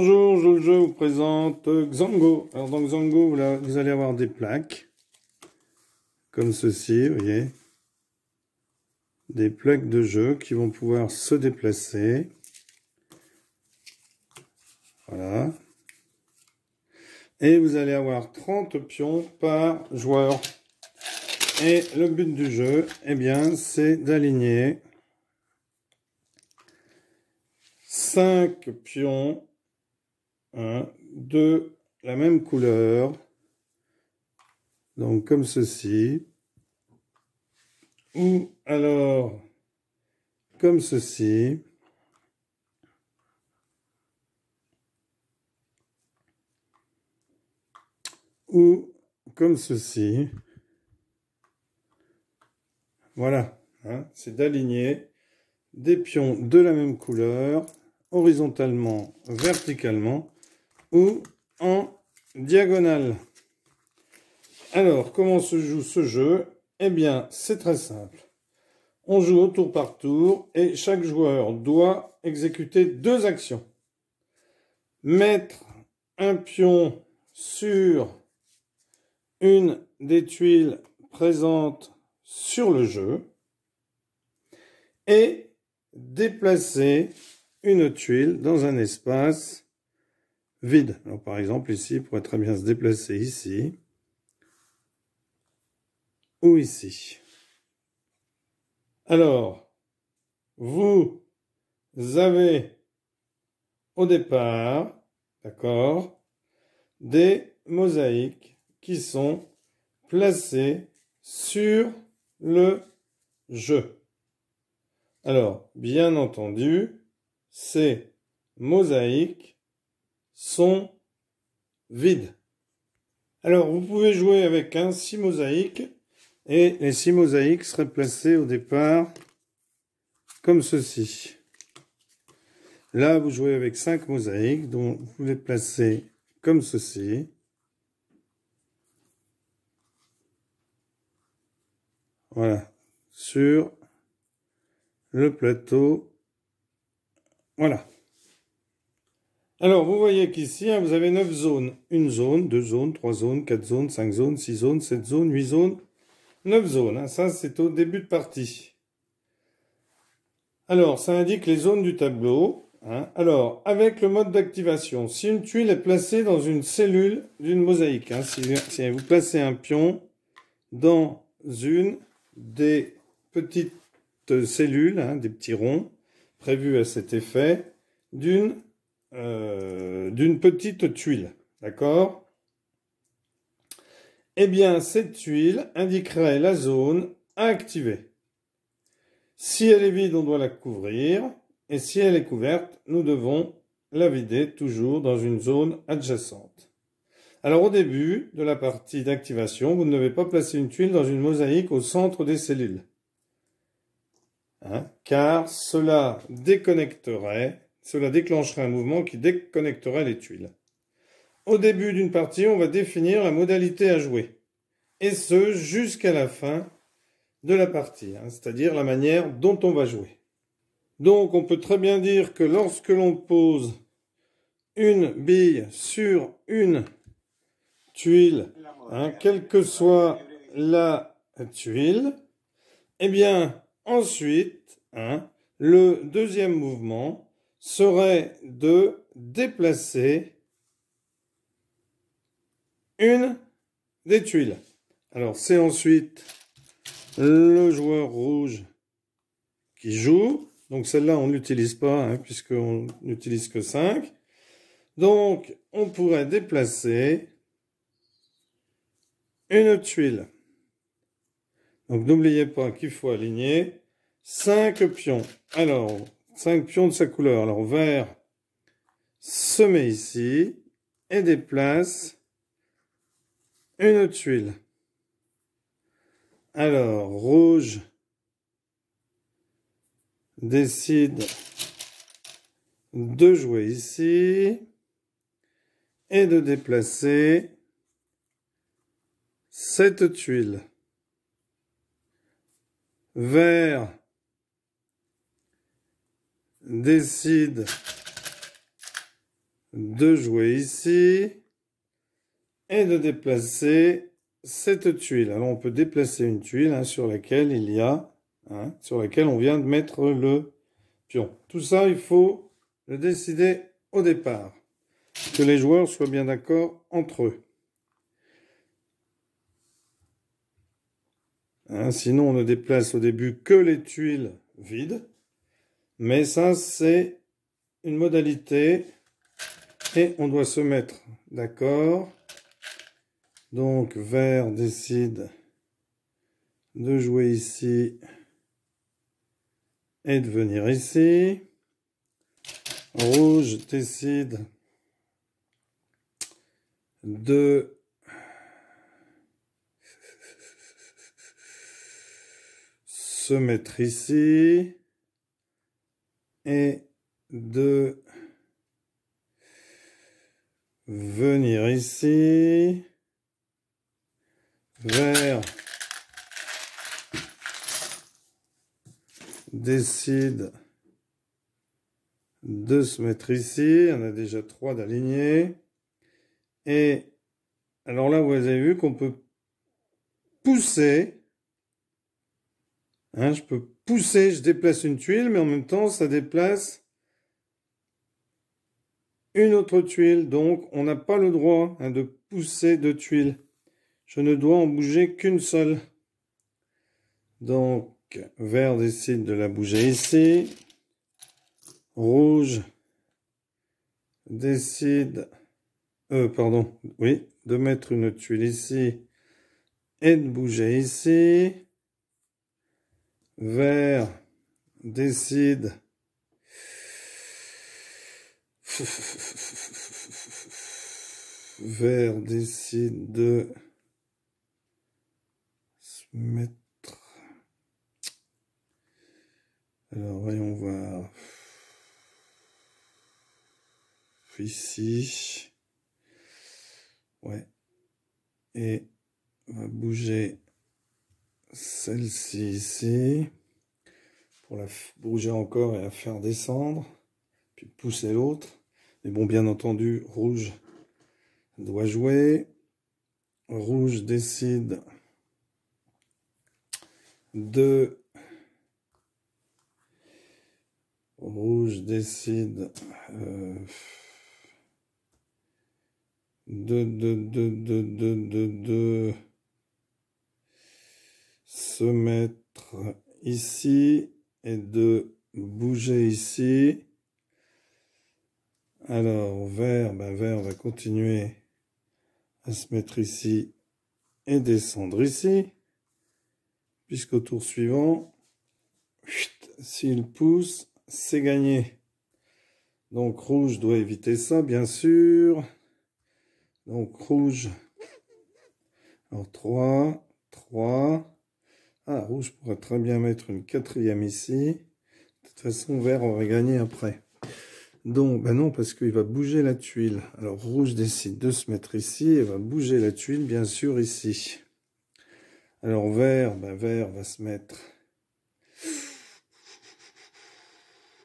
Bonjour, je, vous présente Xango. Alors dans Xango, vous, allez avoir des plaques, comme ceci, vous voyez. Des plaques de jeu qui vont pouvoir se déplacer. Voilà. Et vous allez avoir 30 pions par joueur. Et le but du jeu, eh bien, c'est d'aligner 5 pions de la même couleur. Donc comme ceci. Ou alors comme ceci. Ou comme ceci. Voilà, hein, c'est d'aligner des pions de la même couleur, horizontalement, verticalement, en diagonale. Alors, comment se joue ce jeu Eh bien, c'est très simple. On joue au tour par tour et chaque joueur doit exécuter deux actions. Mettre un pion sur une des tuiles présentes sur le jeu et déplacer une tuile dans un espace vide. Alors, par exemple, ici, il pourrait très bien se déplacer ici ou ici. Alors, vous avez au départ, d'accord, des mosaïques qui sont placées sur le jeu. Alors, bien entendu, ces mosaïques sont vides. Alors, vous pouvez jouer avec un 6 mosaïques, et les 6 mosaïques seraient placés au départ comme ceci. Là, vous jouez avec 5 mosaïques, dont vous pouvez placer comme ceci. Voilà, sur le plateau. Voilà. Alors, vous voyez qu'ici, hein, vous avez 9 zones. Une zone, deux zones, trois zones, quatre zones, cinq zones, six zones, sept zones, huit zones, 9 zones. Hein. Ça, c'est au début de partie. Alors, ça indique les zones du tableau. Hein. Alors, avec le mode d'activation, si une tuile est placée dans une cellule d'une mosaïque, si, si vous placez un pion dans une des petites cellules, des petits ronds prévus à cet effet, d'une euh, d'une petite tuile. D'accord Eh bien, cette tuile indiquerait la zone à activer. Si elle est vide, on doit la couvrir. Et si elle est couverte, nous devons la vider toujours dans une zone adjacente. Alors au début de la partie d'activation, vous ne devez pas placer une tuile dans une mosaïque au centre des cellules. Hein car cela déconnecterait cela déclencherait un mouvement qui déconnecterait les tuiles. Au début d'une partie, on va définir la modalité à jouer, et ce jusqu'à la fin de la partie, hein, c'est-à-dire la manière dont on va jouer. Donc on peut très bien dire que lorsque l'on pose une bille sur une tuile, hein, quelle que soit la tuile, eh bien ensuite, hein, le deuxième mouvement serait de déplacer une des tuiles. Alors c'est ensuite le joueur rouge qui joue. Donc celle-là, on n'utilise pas, hein, puisqu'on n'utilise que 5. Donc, on pourrait déplacer une tuile. Donc n'oubliez pas qu'il faut aligner 5 pions. Alors, Cinq pions de sa couleur. Alors vert se met ici et déplace une tuile. Alors rouge décide de jouer ici et de déplacer cette tuile. Vert décide de jouer ici et de déplacer cette tuile. Alors on peut déplacer une tuile hein, sur laquelle il y a, hein, sur laquelle on vient de mettre le pion. Tout ça, il faut le décider au départ, que les joueurs soient bien d'accord entre eux. Hein, sinon, on ne déplace au début que les tuiles vides. Mais ça, c'est une modalité et on doit se mettre d'accord. Donc, vert décide de jouer ici et de venir ici. Rouge décide de se mettre ici et de venir ici vers décide de se mettre ici. On a déjà trois d'alignés. Et alors là, vous avez vu qu'on peut pousser Hein, je peux pousser, je déplace une tuile, mais en même temps, ça déplace une autre tuile. Donc, on n'a pas le droit hein, de pousser de tuiles. Je ne dois en bouger qu'une seule. Donc, vert décide de la bouger ici. Rouge décide, euh, pardon, oui, de mettre une tuile ici et de bouger ici. Vert décide. Vert décide de se mettre. Alors voyons voir. Ici. Ouais. Et on va bouger celle-ci ici, pour la bouger encore et la faire descendre, puis pousser l'autre. Mais bon, bien entendu, rouge doit jouer. Rouge décide de... Rouge décide... de, de, de, de, de se mettre ici et de bouger ici. Alors, vert, ben vert va continuer à se mettre ici et descendre ici, puisqu'au tour suivant, s'il pousse, c'est gagné. Donc rouge doit éviter ça, bien sûr. Donc rouge. Alors 3, 3, ah, rouge pourrait très bien mettre une quatrième ici. De toute façon, vert, aurait gagné après. Donc, ben non, parce qu'il va bouger la tuile. Alors, rouge décide de se mettre ici et va bouger la tuile, bien sûr, ici. Alors, vert, ben, vert va se mettre...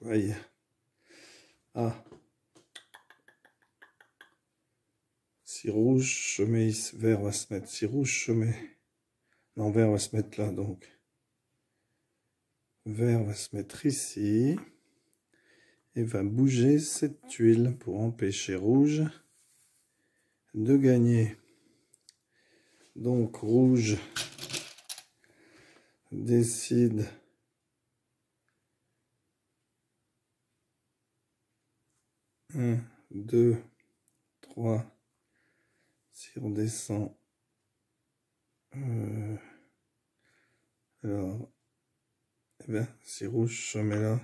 voyez. Ah. Si rouge, chemise, vert va se mettre. Si rouge, chemise vert va se mettre là, donc. Vert va se mettre ici. Et va bouger cette tuile pour empêcher rouge de gagner. Donc rouge décide un, deux, trois. Si on descend euh, alors, eh bien, si rouge, se met là,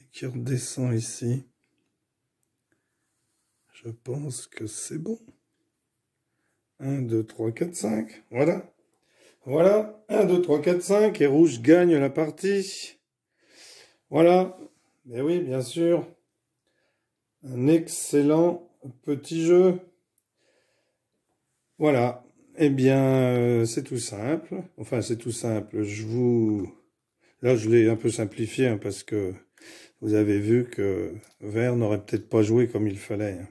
et qui redescend ici, je pense que c'est bon. 1, 2, 3, 4, 5, voilà. Voilà, 1, 2, 3, 4, 5, et rouge gagne la partie. Voilà, mais eh oui, bien sûr, un excellent petit jeu. Voilà. Eh bien, euh, c'est tout simple. Enfin, c'est tout simple. Je vous... Là, je l'ai un peu simplifié hein, parce que vous avez vu que Vert n'aurait peut-être pas joué comme il fallait. Hein.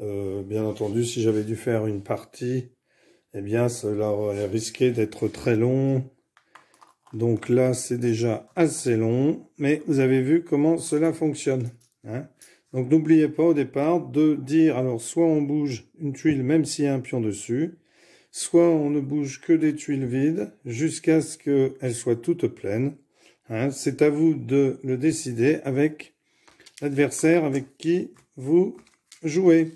Euh, bien entendu, si j'avais dû faire une partie, eh bien, cela aurait risqué d'être très long. Donc là, c'est déjà assez long, mais vous avez vu comment cela fonctionne. Hein. donc n'oubliez pas au départ de dire, alors soit on bouge une tuile même s'il y a un pion dessus, soit on ne bouge que des tuiles vides jusqu'à ce qu'elles soient toutes pleines. Hein. C'est à vous de le décider avec l'adversaire avec qui vous jouez.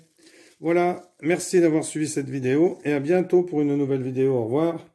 Voilà, merci d'avoir suivi cette vidéo et à bientôt pour une nouvelle vidéo. Au revoir.